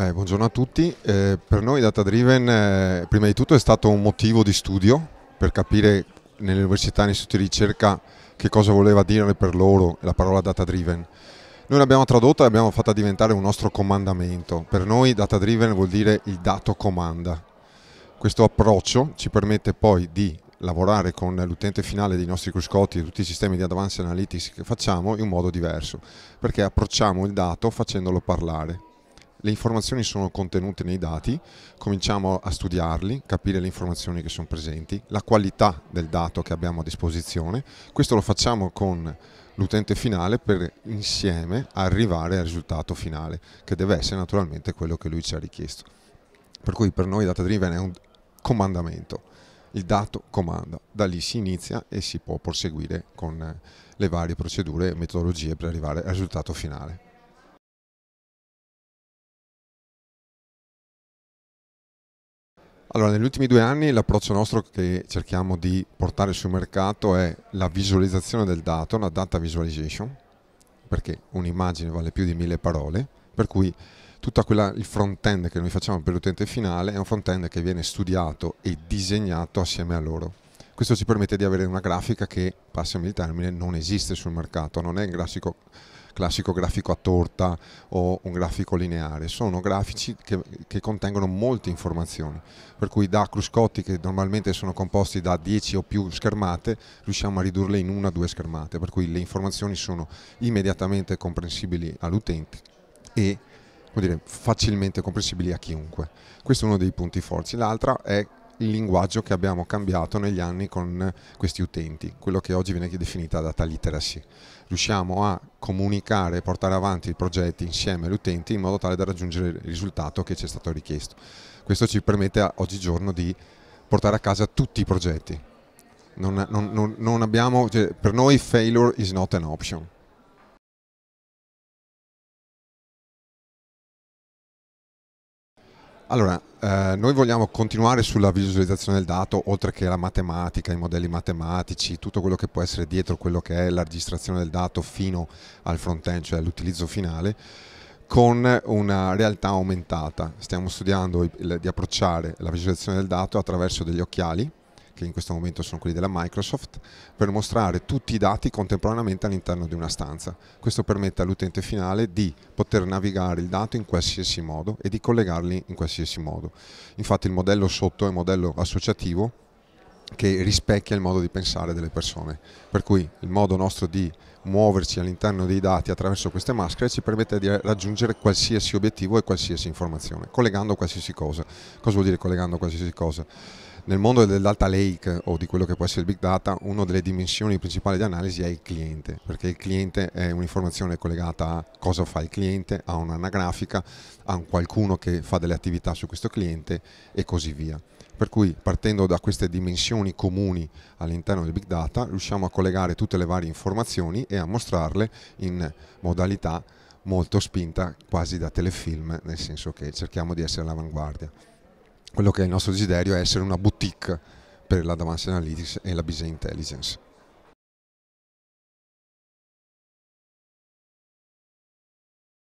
Beh, buongiorno a tutti. Eh, per noi Data Driven eh, prima di tutto è stato un motivo di studio per capire nelle università e negli istituti di ricerca che cosa voleva dire per loro la parola Data Driven. Noi l'abbiamo tradotta e l'abbiamo fatta diventare un nostro comandamento. Per noi Data Driven vuol dire il dato comanda. Questo approccio ci permette poi di lavorare con l'utente finale dei nostri cruscotti e tutti i sistemi di advanced analytics che facciamo in un modo diverso, perché approcciamo il dato facendolo parlare le informazioni sono contenute nei dati, cominciamo a studiarli, capire le informazioni che sono presenti, la qualità del dato che abbiamo a disposizione. Questo lo facciamo con l'utente finale per insieme arrivare al risultato finale, che deve essere naturalmente quello che lui ci ha richiesto. Per cui per noi data driven è un comandamento, il dato comanda, da lì si inizia e si può proseguire con le varie procedure e metodologie per arrivare al risultato finale. Allora, negli ultimi due anni l'approccio nostro che cerchiamo di portare sul mercato è la visualizzazione del dato, una data visualization, perché un'immagine vale più di mille parole, per cui tutto il front-end che noi facciamo per l'utente finale è un front-end che viene studiato e disegnato assieme a loro. Questo ci permette di avere una grafica che, passami il termine, non esiste sul mercato, non è il classico classico grafico a torta o un grafico lineare, sono grafici che, che contengono molte informazioni, per cui da cruscotti che normalmente sono composti da 10 o più schermate, riusciamo a ridurle in una o due schermate, per cui le informazioni sono immediatamente comprensibili all'utente e dire, facilmente comprensibili a chiunque. Questo è uno dei punti forti. L'altra è il linguaggio che abbiamo cambiato negli anni con questi utenti, quello che oggi viene definita data literacy. Riusciamo a comunicare e portare avanti i progetti insieme agli utenti in modo tale da raggiungere il risultato che ci è stato richiesto. Questo ci permette oggigiorno di portare a casa tutti i progetti. Non, non, non, abbiamo, cioè, per noi failure is not an option Allora, eh, noi vogliamo continuare sulla visualizzazione del dato, oltre che la matematica, i modelli matematici, tutto quello che può essere dietro quello che è la registrazione del dato fino al front-end, cioè all'utilizzo finale, con una realtà aumentata. Stiamo studiando di approcciare la visualizzazione del dato attraverso degli occhiali che in questo momento sono quelli della Microsoft, per mostrare tutti i dati contemporaneamente all'interno di una stanza. Questo permette all'utente finale di poter navigare il dato in qualsiasi modo e di collegarli in qualsiasi modo. Infatti il modello sotto è un modello associativo che rispecchia il modo di pensare delle persone, per cui il modo nostro di muoverci all'interno dei dati attraverso queste maschere ci permette di raggiungere qualsiasi obiettivo e qualsiasi informazione, collegando qualsiasi cosa. Cosa vuol dire collegando qualsiasi cosa? Nel mondo del data lake o di quello che può essere il big data, una delle dimensioni principali di analisi è il cliente, perché il cliente è un'informazione collegata a cosa fa il cliente, a un'anagrafica, a un qualcuno che fa delle attività su questo cliente e così via. Per cui partendo da queste dimensioni comuni all'interno del big data riusciamo a collegare tutte le varie informazioni e a mostrarle in modalità molto spinta quasi da telefilm, nel senso che cerchiamo di essere all'avanguardia quello che è il nostro desiderio è essere una boutique per l'Advanced Analytics e la Business Intelligence.